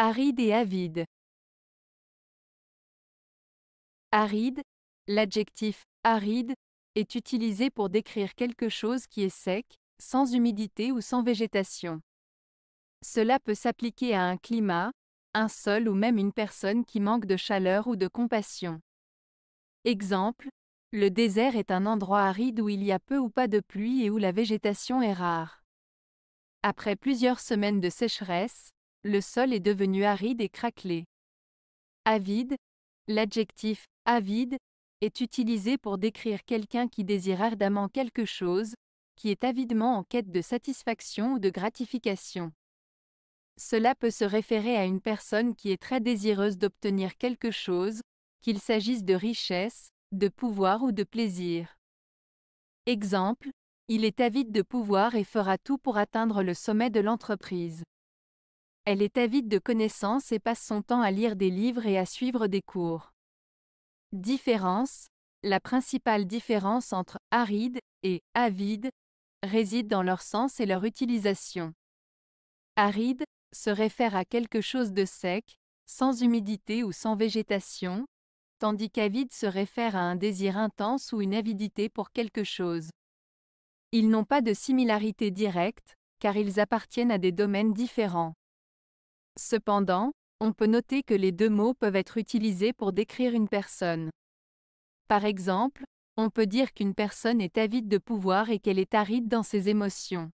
Aride et avide. Aride, l'adjectif aride est utilisé pour décrire quelque chose qui est sec, sans humidité ou sans végétation. Cela peut s'appliquer à un climat, un sol ou même une personne qui manque de chaleur ou de compassion. Exemple, le désert est un endroit aride où il y a peu ou pas de pluie et où la végétation est rare. Après plusieurs semaines de sécheresse, le sol est devenu aride et craquelé. Avide, l'adjectif avide, est utilisé pour décrire quelqu'un qui désire ardemment quelque chose, qui est avidement en quête de satisfaction ou de gratification. Cela peut se référer à une personne qui est très désireuse d'obtenir quelque chose, qu'il s'agisse de richesse, de pouvoir ou de plaisir. Exemple, il est avide de pouvoir et fera tout pour atteindre le sommet de l'entreprise. Elle est avide de connaissances et passe son temps à lire des livres et à suivre des cours. Différence La principale différence entre aride et avide réside dans leur sens et leur utilisation. Aride se réfère à quelque chose de sec, sans humidité ou sans végétation, tandis qu'avide se réfère à un désir intense ou une avidité pour quelque chose. Ils n'ont pas de similarité directe, car ils appartiennent à des domaines différents. Cependant, on peut noter que les deux mots peuvent être utilisés pour décrire une personne. Par exemple, on peut dire qu'une personne est avide de pouvoir et qu'elle est aride dans ses émotions.